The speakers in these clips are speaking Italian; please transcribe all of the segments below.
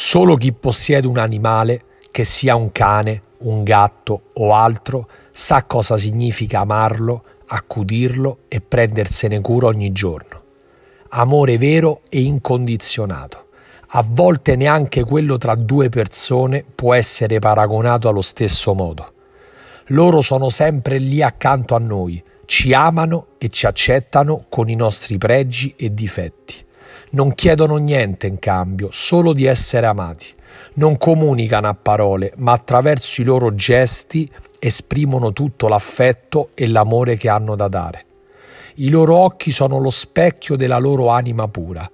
Solo chi possiede un animale, che sia un cane, un gatto o altro, sa cosa significa amarlo, accudirlo e prendersene cura ogni giorno. Amore vero e incondizionato. A volte neanche quello tra due persone può essere paragonato allo stesso modo. Loro sono sempre lì accanto a noi, ci amano e ci accettano con i nostri pregi e difetti non chiedono niente in cambio, solo di essere amati. Non comunicano a parole, ma attraverso i loro gesti esprimono tutto l'affetto e l'amore che hanno da dare. I loro occhi sono lo specchio della loro anima pura.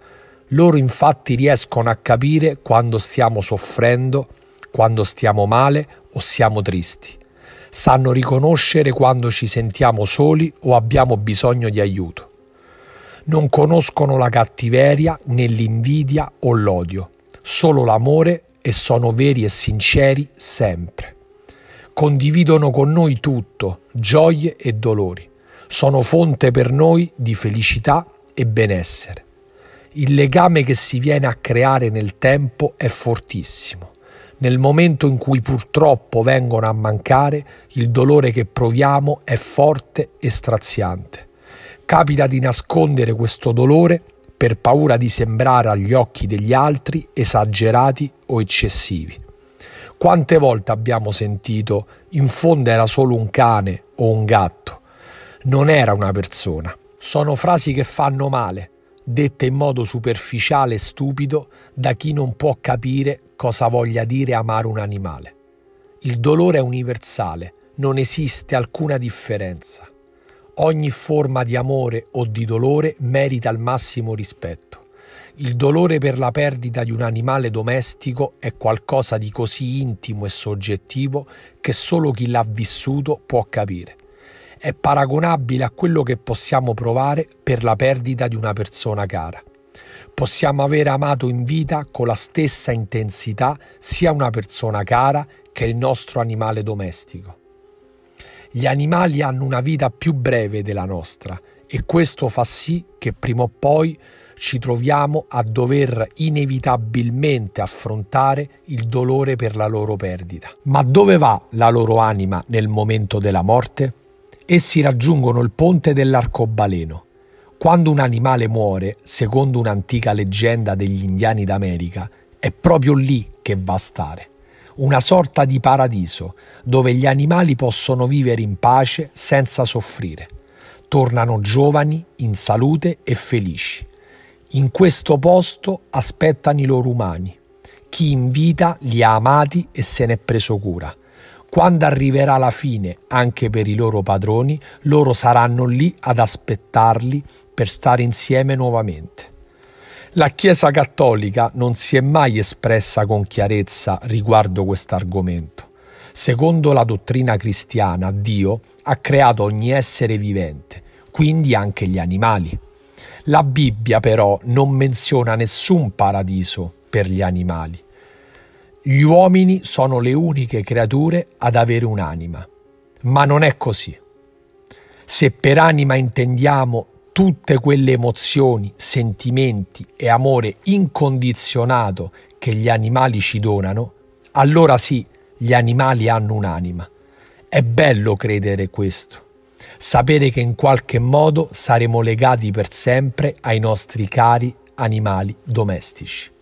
Loro infatti riescono a capire quando stiamo soffrendo, quando stiamo male o siamo tristi. Sanno riconoscere quando ci sentiamo soli o abbiamo bisogno di aiuto non conoscono la cattiveria né l'invidia o l'odio, solo l'amore e sono veri e sinceri sempre. Condividono con noi tutto, gioie e dolori, sono fonte per noi di felicità e benessere. Il legame che si viene a creare nel tempo è fortissimo. Nel momento in cui purtroppo vengono a mancare, il dolore che proviamo è forte e straziante. Capita di nascondere questo dolore per paura di sembrare agli occhi degli altri esagerati o eccessivi. Quante volte abbiamo sentito in fondo era solo un cane o un gatto, non era una persona. Sono frasi che fanno male, dette in modo superficiale e stupido da chi non può capire cosa voglia dire amare un animale. Il dolore è universale, non esiste alcuna differenza. Ogni forma di amore o di dolore merita il massimo rispetto. Il dolore per la perdita di un animale domestico è qualcosa di così intimo e soggettivo che solo chi l'ha vissuto può capire. È paragonabile a quello che possiamo provare per la perdita di una persona cara. Possiamo aver amato in vita con la stessa intensità sia una persona cara che il nostro animale domestico. Gli animali hanno una vita più breve della nostra e questo fa sì che prima o poi ci troviamo a dover inevitabilmente affrontare il dolore per la loro perdita. Ma dove va la loro anima nel momento della morte? Essi raggiungono il ponte dell'arcobaleno. Quando un animale muore, secondo un'antica leggenda degli indiani d'America, è proprio lì che va a stare una sorta di paradiso dove gli animali possono vivere in pace senza soffrire. Tornano giovani, in salute e felici. In questo posto aspettano i loro umani. Chi in vita li ha amati e se n'è preso cura. Quando arriverà la fine anche per i loro padroni, loro saranno lì ad aspettarli per stare insieme nuovamente. La Chiesa Cattolica non si è mai espressa con chiarezza riguardo questo argomento. Secondo la dottrina cristiana, Dio ha creato ogni essere vivente, quindi anche gli animali. La Bibbia però non menziona nessun paradiso per gli animali. Gli uomini sono le uniche creature ad avere un'anima, ma non è così. Se per anima intendiamo tutte quelle emozioni, sentimenti e amore incondizionato che gli animali ci donano, allora sì, gli animali hanno un'anima. È bello credere questo, sapere che in qualche modo saremo legati per sempre ai nostri cari animali domestici.